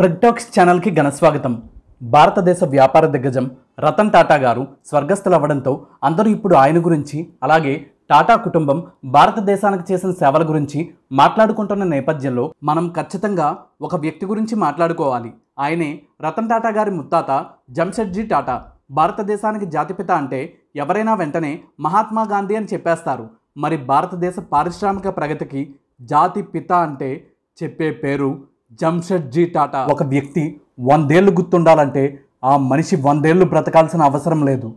ప్రగ్టాక్స్ ఛానల్కి ఘనస్వాగతం భారతదేశ వ్యాపార దిగ్గజం రతన్ టాటా గారు స్వర్గస్థులవ్వడంతో అందరూ ఇప్పుడు ఆయన గురించి అలాగే టాటా కుటుంబం భారతదేశానికి చేసిన సేవల గురించి మాట్లాడుకుంటున్న నేపథ్యంలో మనం ఖచ్చితంగా ఒక వ్యక్తి గురించి మాట్లాడుకోవాలి ఆయనే రతన్ టాటా గారి ముత్తాత జంషెడ్జీ టాటా భారతదేశానికి జాతిపిత అంటే ఎవరైనా వెంటనే మహాత్మా గాంధీ అని చెప్పేస్తారు మరి భారతదేశ పారిశ్రామిక ప్రగతికి జాతి పిత అంటే చెప్పే పేరు జంషెడ్జీ టాటా ఒక వ్యక్తి వందేళ్లు గుర్తుండాలంటే ఆ మనిషి వందేళ్లు బ్రతకాల్సిన అవసరం లేదు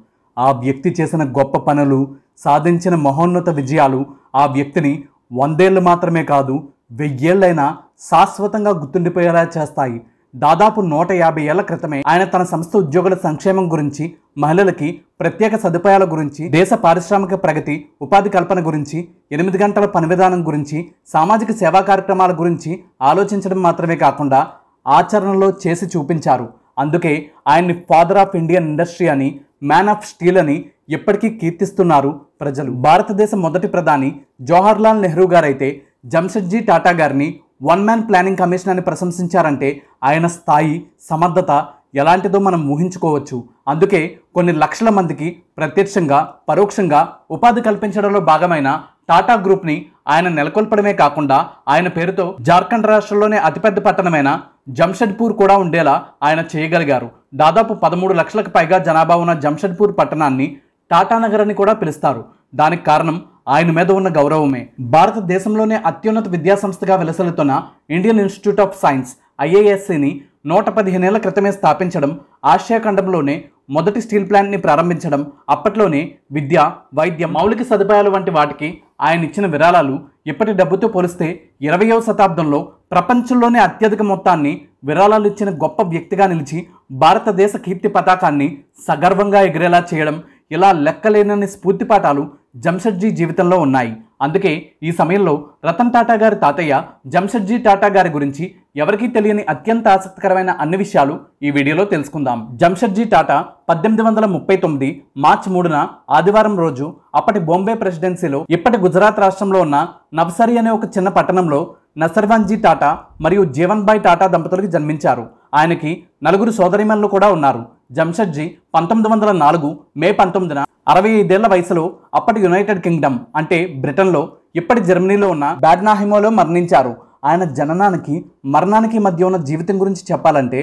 ఆ వ్యక్తి చేసిన గొప్ప పనులు సాధించిన మహోన్నత విజయాలు ఆ వ్యక్తిని వందేళ్లు మాత్రమే కాదు వెయ్యేళ్ళైనా శాశ్వతంగా గుర్తుండిపోయేలా చేస్తాయి దాదాపు నూట యాభై ఏళ్ల క్రితమే ఆయన తన సంస్థ ఉద్యోగుల సంక్షేమం గురించి మహిళలకి ప్రత్యేక సదుపాయాల గురించి దేశ పారిశ్రామిక ప్రగతి ఉపాధి కల్పన గురించి ఎనిమిది గంటల పని విధానం గురించి సామాజిక సేవా కార్యక్రమాల గురించి ఆలోచించడం మాత్రమే కాకుండా ఆచరణలో చేసి చూపించారు అందుకే ఆయన్ని ఫాదర్ ఆఫ్ ఇండియన్ ఇండస్ట్రీ అని మ్యాన్ ఆఫ్ స్టీల్ అని ఇప్పటికీ కీర్తిస్తున్నారు ప్రజలు భారతదేశ మొదటి ప్రధాని జవహర్లాల్ నెహ్రూ గారైతే జంషెడ్జీ టాటా గారిని వన్ మ్యాన్ ప్లానింగ్ కమిషన్ అని ప్రశంసించారంటే ఆయన స్థాయి సమర్థత ఎలాంటిదో మనం ఊహించుకోవచ్చు అందుకే కొన్ని లక్షల మందికి ప్రత్యక్షంగా పరోక్షంగా ఉపాధి కల్పించడంలో భాగమైన టాటా గ్రూప్ని ఆయన నెలకొల్పడమే కాకుండా ఆయన పేరుతో జార్ఖండ్ రాష్ట్రంలోనే అతిపెద్ద పట్టణమైన జంషెడ్పూర్ కూడా ఉండేలా ఆయన చేయగలిగారు దాదాపు పదమూడు లక్షలకు పైగా జనాభా ఉన్న జంషెడ్పూర్ పట్టణాన్ని టాటా నగర్ అని కూడా పిలుస్తారు దానికి కారణం ఆయన మీద ఉన్న గౌరవమే భారతదేశంలోనే అత్యున్నత విద్యాసంస్థగా విలసలుతున్న ఇండియన్ ఇన్స్టిట్యూట్ ఆఫ్ సైన్స్ ఐఏఎస్సిని నూట పదిహేనేళ్ల క్రితమే స్థాపించడం ఆసియా ఖండంలోనే మొదటి స్టీల్ ప్లాంట్ని ప్రారంభించడం అప్పట్లోనే విద్య వైద్య మౌలిక సదుపాయాలు వంటి వాటికి ఆయన ఇచ్చిన విరాళాలు ఇప్పటి డబ్బుతో పోలిస్తే ఇరవయవ శతాబ్దంలో ప్రపంచంలోనే అత్యధిక మొత్తాన్ని విరాళాలు ఇచ్చిన గొప్ప వ్యక్తిగా నిలిచి భారతదేశ కీర్తి పతాకాన్ని సగర్వంగా ఎగిరేలా చేయడం ఇలా లెక్కలేనని స్ఫూర్తిపాఠాలు జంషెడ్జీ జీవితంలో ఉన్నాయి అందుకే ఈ సమయంలో రతన్ టాటా గారి తాతయ్య జంషెడ్జీ టాటా గారి గురించి ఎవరికీ తెలియని అత్యంత ఆసక్తికరమైన అన్ని విషయాలు ఈ వీడియోలో తెలుసుకుందాం జంషెడ్జీ టాటా పద్దెనిమిది వందల ముప్పై తొమ్మిది మార్చ్ మూడున ఆదివారం రోజు అప్పటి బొంబే ప్రెసిడెన్సీలో ఇప్పటి గుజరాత్ రాష్ట్రంలో ఉన్న నవసరి అనే ఒక చిన్న పట్టణంలో నసర్వాన్జీ టాటా మరియు జీవన్భాయ్ టాటా దంపతులకు జన్మించారు ఆయనకి నలుగురు సోదరిమణులు కూడా ఉన్నారు జంషెడ్జీ పంతొమ్మిది వందల నాలుగు మే పంతొమ్మిదిన అరవై ఐదేళ్ల వయసులో అప్పటి యునైటెడ్ కింగ్డమ్ అంటే బ్రిటన్లో ఇప్పటి జర్మనీలో ఉన్న బ్యాడ్నాహిమోలో మరణించారు ఆయన జననానికి మరణానికి మధ్య ఉన్న జీవితం గురించి చెప్పాలంటే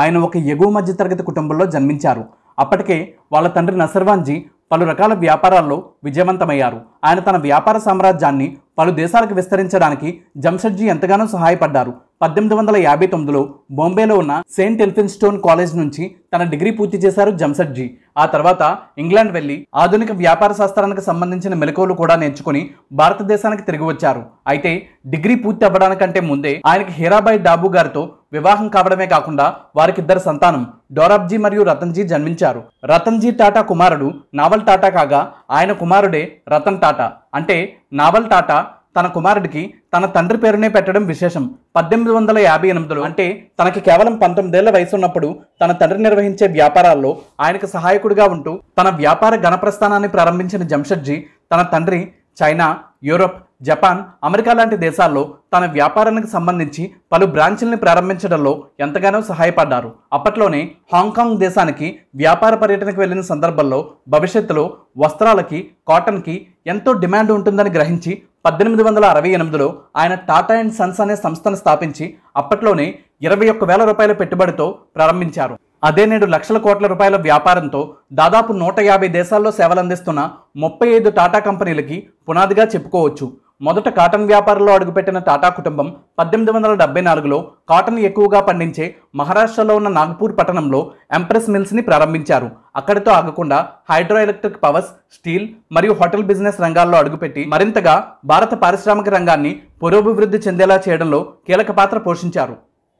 ఆయన ఒక ఎగువ మధ్యతరగతి కుటుంబంలో జన్మించారు అప్పటికే వాళ్ళ తండ్రి నసర్వాన్జీ పలు రకాల వ్యాపారాల్లో విజయవంతమయ్యారు ఆయన తన వ్యాపార సామ్రాజ్యాన్ని పలు దేశాలకు విస్తరించడానికి జంషెడ్జీ ఎంతగానో సహాయపడ్డారు పద్దెనిమిది వందల యాభై తొమ్మిదిలో బొంబేలో ఉన్న సెయింట్ ఎల్ఫిన్స్టోన్ కాలేజ్ నుంచి తన డిగ్రీ పూర్తి చేశారు జంషెడ్జీ ఆ తర్వాత ఇంగ్లాండ్ వెళ్ళి ఆధునిక వ్యాపార శాస్త్రానికి సంబంధించిన మెలకువలు కూడా నేర్చుకుని భారతదేశానికి తిరిగి వచ్చారు అయితే డిగ్రీ పూర్తి అవ్వడానికంటే ముందే ఆయనకి హీరాబాయి డాబు గారితో వివాహం కావడమే కాకుండా వారికిద్దరు సంతానం డోరాబ్జీ మరియు రతన్జీ జన్మించారు రతన్జీ టాటా కుమారుడు నావల్ టాటా కాగా ఆయన కుమారుడే రతన్ టాటా అంటే నావల్ టాటా తన కుమారుడికి తన తండ్రి పేరునే పెట్టడం విశేషం పద్దెనిమిది వందల యాభై ఎనిమిదిలో అంటే తనకి కేవలం పంతొమ్మిదేళ్ల వయసు ఉన్నప్పుడు తన తండ్రి నిర్వహించే వ్యాపారాల్లో ఆయనకు సహాయకుడిగా ఉంటూ తన వ్యాపార గణప్రస్థానాన్ని ప్రారంభించిన జంషెడ్జీ తన తండ్రి చైనా యూరోప్ జపాన్ అమెరికా లాంటి దేశాల్లో తన వ్యాపారానికి సంబంధించి పలు బ్రాంచ్ల్ని ప్రారంభించడంలో ఎంతగానో సహాయపడ్డారు అప్పట్లోనే హాంకాంగ్ దేశానికి వ్యాపార పర్యటనకు వెళ్ళిన సందర్భంలో భవిష్యత్తులో వస్త్రాలకి కాటన్కి ఎంతో డిమాండ్ ఉంటుందని గ్రహించి పద్దెనిమిది వందల అరవై ఎనిమిదిలో ఆయన టాటా అండ్ సన్స్ అనే సంస్థను స్థాపించి అప్పట్లోనే ఇరవై ఒక్క వేల రూపాయల పెట్టుబడితో ప్రారంభించారు అదే నేడు లక్షల కోట్ల రూపాయల వ్యాపారంతో దాదాపు నూట యాభై దేశాల్లో సేవలందిస్తున్న ముప్పై ఐదు టాటా కంపెనీలకి పునాదిగా చెప్పుకోవచ్చు మొదట కాటన్ వ్యాపారంలో అడుగుపెట్టిన టాటా కుటుంబం పద్దెనిమిది వందల డెబ్బై నాలుగులో కాటన్ ఎక్కువగా పండించే మహారాష్ట్రలో ఉన్న నాగ్పూర్ పట్టణంలో ఎంప్రెస్ మిల్స్ని ప్రారంభించారు అక్కడితో ఆగకుండా హైడ్రో ఎలక్ట్రిక్ పవర్స్ స్టీల్ మరియు హోటల్ బిజినెస్ రంగాల్లో అడుగుపెట్టి మరింతగా భారత పారిశ్రామిక రంగాన్ని పురోభివృద్ధి చెందేలా చేయడంలో కీలక పాత్ర పోషించారు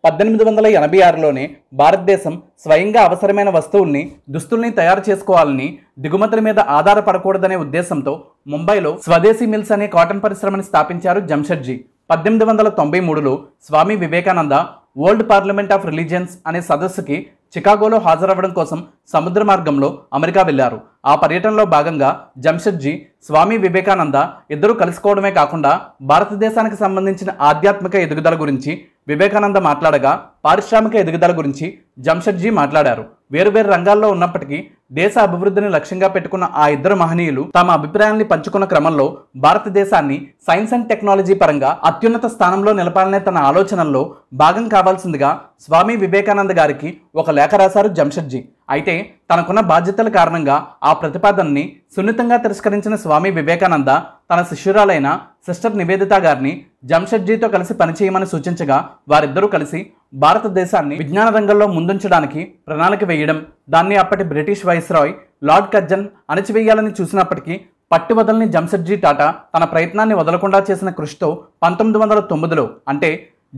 పద్దెనిమిది వందల ఎనభై ఆరులోనే భారతదేశం స్వయంగా అవసరమైన వస్తువుల్ని దుస్తుల్ని తయారు చేసుకోవాలని దిగుమతుల మీద ఆధారపడకూడదనే ఉద్దేశంతో ముంబైలో స్వదేశీ మిల్స్ అనే కాటన్ పరిశ్రమని స్థాపించారు జంషెడ్జీ పద్దెనిమిది వందల తొంభై మూడులో Swami Vivekananda world parliament of religions అనే సదస్సుకి చికాగోలో హాజరవ్వడం కోసం సముద్ర మార్గంలో అమెరికా వెళ్లారు ఆ పర్యటనలో భాగంగా జంషెడ్జీ స్వామి వివేకానంద ఇద్దరూ కలుసుకోవడమే కాకుండా భారతదేశానికి సంబంధించిన ఆధ్యాత్మిక ఎదుగుదల గురించి వివేకానంద మాట్లాడగా పారిశ్రామిక ఎదుగుదల గురించి జంషెడ్జీ మాట్లాడారు వేరువేరు రంగాల్లో ఉన్నప్పటికీ దేశ అభివృద్ధిని లక్ష్యంగా పెట్టుకున్న ఆ ఇద్దరు మహనీయులు తమ అభిప్రాయాన్ని పంచుకున్న క్రమంలో భారతదేశాన్ని సైన్స్ అండ్ టెక్నాలజీ పరంగా అత్యున్నత స్థానంలో నిలపాలనే తన ఆలోచనల్లో భాగం కావాల్సిందిగా స్వామి వివేకానంద గారికి ఒక లేఖ రాశారు జంషెడ్జీ అయితే తనకున్న బాధ్యతల కారణంగా ఆ ప్రతిపాదనని సున్నితంగా తిరస్కరించిన స్వామి వివేకానంద తన శిష్యురాలైన సిస్టర్ నివేదిత గారిని జంషెడ్జీతో కలిసి పనిచేయమని సూచించగా వారిద్దరూ కలిసి భారతదేశాన్ని విజ్ఞాన రంగంలో ముందుంచడానికి ప్రణాళిక వేయడం దాన్ని అప్పటి బ్రిటిష్ వైస్రాయ్ లార్డ్ కజ్జన్ అణచివేయాలని చూసినప్పటికీ పట్టు వదలని జంషెడ్జీ టాటా తన ప్రయత్నాన్ని వదలకుండా చేసిన కృషితో పంతొమ్మిది వందల తొమ్మిదిలో అంటే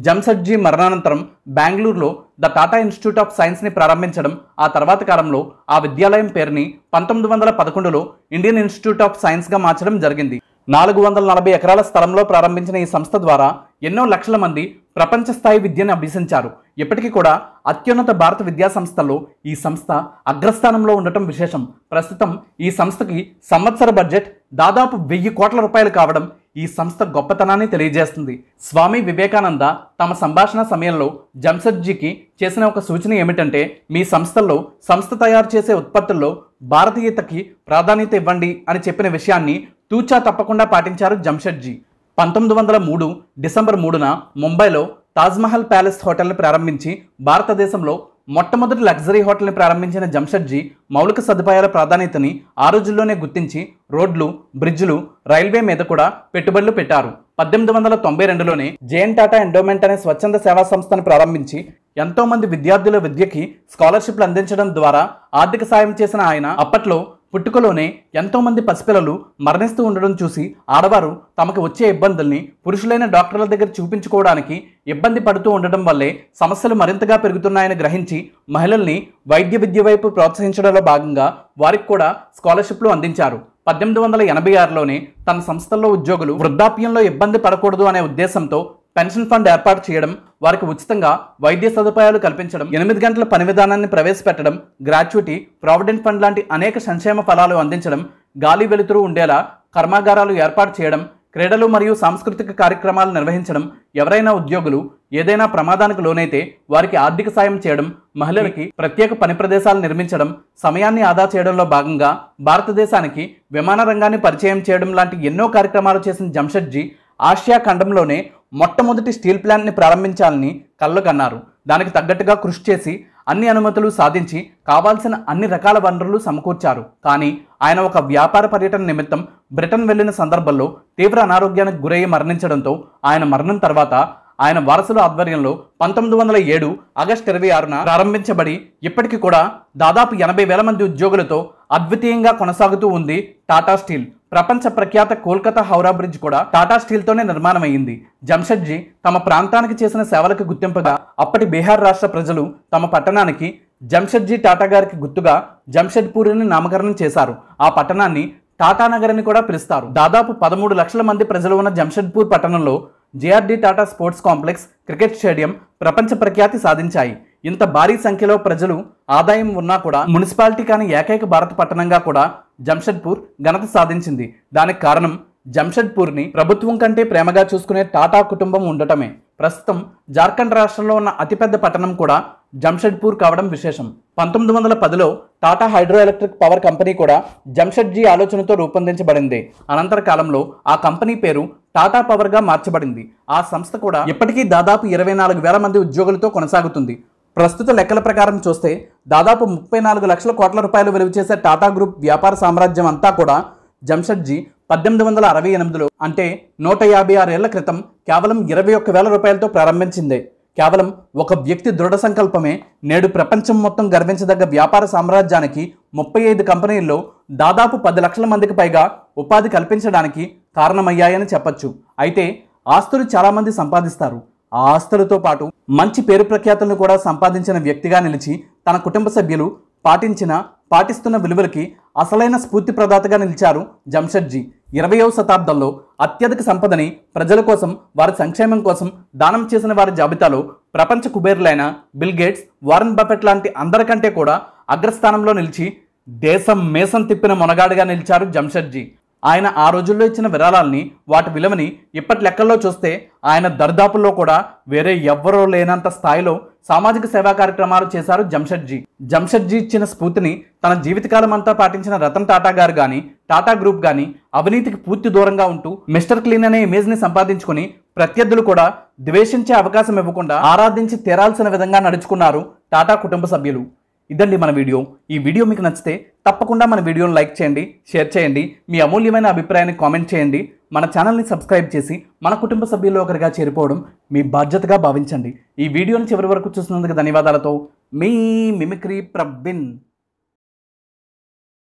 జంసడ్జీ మరణానంతరం బెంగళూరులో ద టాటా ఇన్స్టిట్యూట్ ఆఫ్ సైన్స్ని ప్రారంభించడం ఆ తర్వాత కాలంలో ఆ విద్యాలయం పేరుని పంతొమ్మిది వందల పదకొండులో ఇండియన్ ఇన్స్టిట్యూట్ ఆఫ్ సైన్స్గా మార్చడం జరిగింది నాలుగు వందల నలభై ఎకరాల స్థలంలో ప్రారంభించిన ఈ సంస్థ ద్వారా ఎన్నో లక్షల మంది ప్రపంచ స్థాయి విద్యను అభ్యసించారు ఇప్పటికీ కూడా అత్యున్నత భారత విద్యా సంస్థల్లో ఈ సంస్థ అగ్రస్థానంలో ఉండటం విశేషం ప్రస్తుతం ఈ సంస్థకి సంవత్సర బడ్జెట్ దాదాపు వెయ్యి కోట్ల రూపాయలు కావడం ఈ సంస్థ గొప్పతనాన్ని తెలియజేస్తుంది స్వామి వివేకానంద తమ సంభాషణ సమయంలో జంసెడ్జీకి చేసిన ఒక సూచన ఏమిటంటే మీ సంస్థల్లో సంస్థ తయారు చేసే ఉత్పత్తుల్లో భారతీయతకి ప్రాధాన్యత ఇవ్వండి అని చెప్పిన విషయాన్ని తూచా తప్పకుండా పాటించారు జంషెడ్జీ పంతొమ్మిది వందల మూడు డిసెంబర్ మూడున ముంబైలో తాజ్మహల్ ప్యాలెస్ హోటల్ని ప్రారంభించి భారతదేశంలో మొట్టమొదటి లగ్జరీ హోటల్ని ప్రారంభించిన జంషెడ్జీ మౌలిక సదుపాయాల ప్రాధాన్యతని ఆ రోజుల్లోనే గుర్తించి రోడ్లు బ్రిడ్జ్లు రైల్వే మీద కూడా పెట్టుబడులు పెట్టారు పద్దెనిమిది వందల తొంభై రెండులోనే జేఎన్ టాటా ఎండోమెంట్ అనే స్వచ్ఛంద సేవా సంస్థను ప్రారంభించి ఎంతోమంది విద్యార్థుల విద్యకి స్కాలర్షిప్లు అందించడం ద్వారా ఆర్థిక సాయం చేసిన ఆయన అప్పట్లో పుట్టుకలోనే ఎంతోమంది పసిపిల్లలు మరణిస్తూ ఉండడం చూసి ఆడవారు తమకు వచ్చే ఇబ్బందుల్ని పురుషులైన డాక్టర్ల దగ్గర చూపించుకోవడానికి ఇబ్బంది పడుతూ ఉండడం వల్లే సమస్యలు మరింతగా పెరుగుతున్నాయని గ్రహించి మహిళల్ని వైద్య విద్య వైపు ప్రోత్సహించడంలో భాగంగా వారికి కూడా స్కాలర్షిప్లు అందించారు పద్దెనిమిది వందల ఎనభై ఆరులోనే తన సంస్థల్లో ఉద్యోగులు వృద్ధాప్యంలో ఇబ్బంది పడకూడదు అనే ఉద్దేశంతో పెన్షన్ ఫండ్ ఏర్పాటు చేయడం వారికి ఉచితంగా వైద్య సదుపాయాలు కల్పించడం ఎనిమిది గంటల పని విధానాన్ని ప్రవేశపెట్టడం గ్రాచ్యుటీ ప్రావిడెంట్ ఫండ్ లాంటి అనేక సంక్షేమ ఫలాలు అందించడం గాలి వెలుతురు ఉండేలా కర్మాగారాలు ఏర్పాటు చేయడం క్రీడలు మరియు సాంస్కృతిక కార్యక్రమాలు నిర్వహించడం ఎవరైనా ఉద్యోగులు ఏదైనా ప్రమాదానికి లోనైతే వారికి ఆర్థిక సాయం చేయడం మహిళలకి ప్రత్యేక పని ప్రదేశాలు నిర్మించడం సమయాన్ని ఆదా చేయడంలో భాగంగా భారతదేశానికి విమాన రంగాన్ని పరిచయం చేయడం లాంటి ఎన్నో కార్యక్రమాలు చేసిన జంషెడ్జీ ఆసియా ఖండంలోనే మొట్టమొదటి స్టీల్ ప్లాంట్ని ప్రారంభించాలని కన్నారు దానికి తగ్గట్టుగా కృషి చేసి అన్ని అనుమతులు సాధించి కావాల్సిన అన్ని రకాల వనరులు సమకూర్చారు కానీ ఆయన ఒక వ్యాపార పర్యటన నిమిత్తం బ్రిటన్ వెళ్లిన సందర్భంలో తీవ్ర అనారోగ్యానికి గురయ్యి మరణించడంతో ఆయన మరణం తర్వాత ఆయన వారసుల ఆధ్వర్యంలో పంతొమ్మిది వందల ఏడు ఆగస్టు ఇరవై ఆరున ప్రారంభించబడి ఇప్పటికీ కూడా దాదాపు ఎనభై వేల మంది ఉద్యోగులతో అద్వితీయంగా కొనసాగుతూ ఉంది టాటా స్టీల్ ప్రపంచ ప్రఖ్యాత కోల్కతా హౌరా బ్రిడ్జ్ కూడా టాటా స్టీల్తోనే నిర్మాణమైంది జంషెడ్జీ తమ ప్రాంతానికి చేసిన సేవలకు గుర్తింపుగా అప్పటి బీహార్ రాష్ట్ర ప్రజలు తమ పట్టణానికి జంషెడ్జీ టాటా గారికి గుర్తుగా జంషెడ్పూరిని నామకరణం చేశారు ఆ పట్టణాన్ని టాటా నగర్ అని కూడా పిలుస్తారు దాదాపు పదమూడు లక్షల మంది ప్రజలు ఉన్న జంషెడ్పూర్ పట్టణంలో JRD Tata sports complex cricket stadium ప్రపంచ ప్రఖ్యాతి సాధించాయి ఇంత భారీ సంఖ్యలో ప్రజలు ఆదాయం ఉన్నా కూడా మున్సిపాలిటీ కాని ఏకైక భారత పట్టణంగా కూడా జంషెడ్పూర్ ఘనత సాధించింది దానికి కారణం జంషెడ్పూర్ని ప్రభుత్వం కంటే ప్రేమగా చూసుకునే టాటా కుటుంబం ఉండటమే ప్రస్తుతం జార్ఖండ్ రాష్ట్రంలో ఉన్న అతిపెద్ద పట్టణం కూడా జంషెడ్పూర్ కావడం విశేషం పంతొమ్మిది వందల పదిలో Tata hydro electric power company కూడా జంషెడ్జీ ఆలోచనతో రూపొందించబడింది అనంతర కాలంలో ఆ కంపెనీ పేరు టాటా పవర్గా మార్చబడింది ఆ సంస్థ కూడా ఇప్పటికీ దాదాపు ఇరవై నాలుగు వేల మంది ఉద్యోగులతో కొనసాగుతుంది ప్రస్తుత లెక్కల ప్రకారం చూస్తే దాదాపు ముప్పై నాలుగు లక్షల కోట్ల రూపాయలు విలువ చేసే టాటా గ్రూప్ వ్యాపార సామ్రాజ్యం అంతా కూడా జంషెడ్జీ పద్దెనిమిది వందల అరవై ఎనిమిదిలో అంటే నూట యాభై ఆరేళ్ల క్రితం కేవలం ఇరవై ఒక్క వేల రూపాయలతో ప్రారంభించింది కేవలం ఒక వ్యక్తి దృఢ సంకల్పమే నేడు ప్రపంచం మొత్తం గర్వించదగ్గ వ్యాపార సామ్రాజ్యానికి ముప్పై ఐదు కంపెనీల్లో దాదాపు పది లక్షల మందికి పైగా ఉపాధి కల్పించడానికి కారణమయ్యాయని చెప్పచ్చు అయితే ఆస్తులు చాలామంది సంపాదిస్తారు ఆ ఆస్తులతో పాటు మంచి పేరు ప్రఖ్యాతులను కూడా సంపాదించిన వ్యక్తిగా నిలిచి తన కుటుంబ సభ్యులు పాటించిన పాటిస్తున్న విలువలకి అసలైన స్ఫూర్తి ప్రదాతగా నిలిచారు జంషెడ్జీ ఇరవయవ శతాబ్దంలో అత్యధిక సంపదని ప్రజల కోసం వారి సంక్షేమం కోసం దానం చేసిన వారి జాబితాలో ప్రపంచ కుబేరులైన బిల్ గేట్స్ వారన్ బఫెట్ లాంటి అందరికంటే కూడా అగ్రస్థానంలో నిలిచి దేశం మేసం తిప్పిన మొనగాడిగా నిలిచారు జంషెడ్జీ ఆయన ఆ రోజుల్లో ఇచ్చిన విరాళాల్ని వాటి విలువని ఇప్పటి లెక్కల్లో చూస్తే ఆయన దర్దాపుల్లో కూడా వేరే ఎవ్వరో లేనంత స్థాయిలో సామాజిక సేవా కార్యక్రమాలు చేశారు జంషెడ్జీ జంషెడ్జీ ఇచ్చిన స్ఫూర్తిని తన జీవితకాలం అంతా పాటించిన రతన్ టాటా గారు కానీ టాటా గ్రూప్ కానీ అవినీతికి పూర్తి దూరంగా ఉంటూ మిస్టర్ క్లీన్ అనే ఇమేజ్ని సంపాదించుకుని ప్రత్యర్థులు కూడా ద్వేషించే అవకాశం ఇవ్వకుండా ఆరాధించి తీరాల్సిన విధంగా నడుచుకున్నారు టాటా కుటుంబ సభ్యులు ఇదండి మన వీడియో ఈ వీడియో మీకు నచ్చితే తప్పకుండా మన వీడియోను లైక్ చేయండి షేర్ చేయండి మీ అమూల్యమైన అభిప్రాయాన్ని కామెంట్ చేయండి మన ఛానల్ని సబ్స్క్రైబ్ చేసి మన కుటుంబ సభ్యుల్లో ఒకరిగా చేరిపోవడం మీ బాధ్యతగా భావించండి ఈ వీడియోని చివరి వరకు చూసినందుకు ధన్యవాదాలతో మీ మిమిక్రీ ప్రబిన్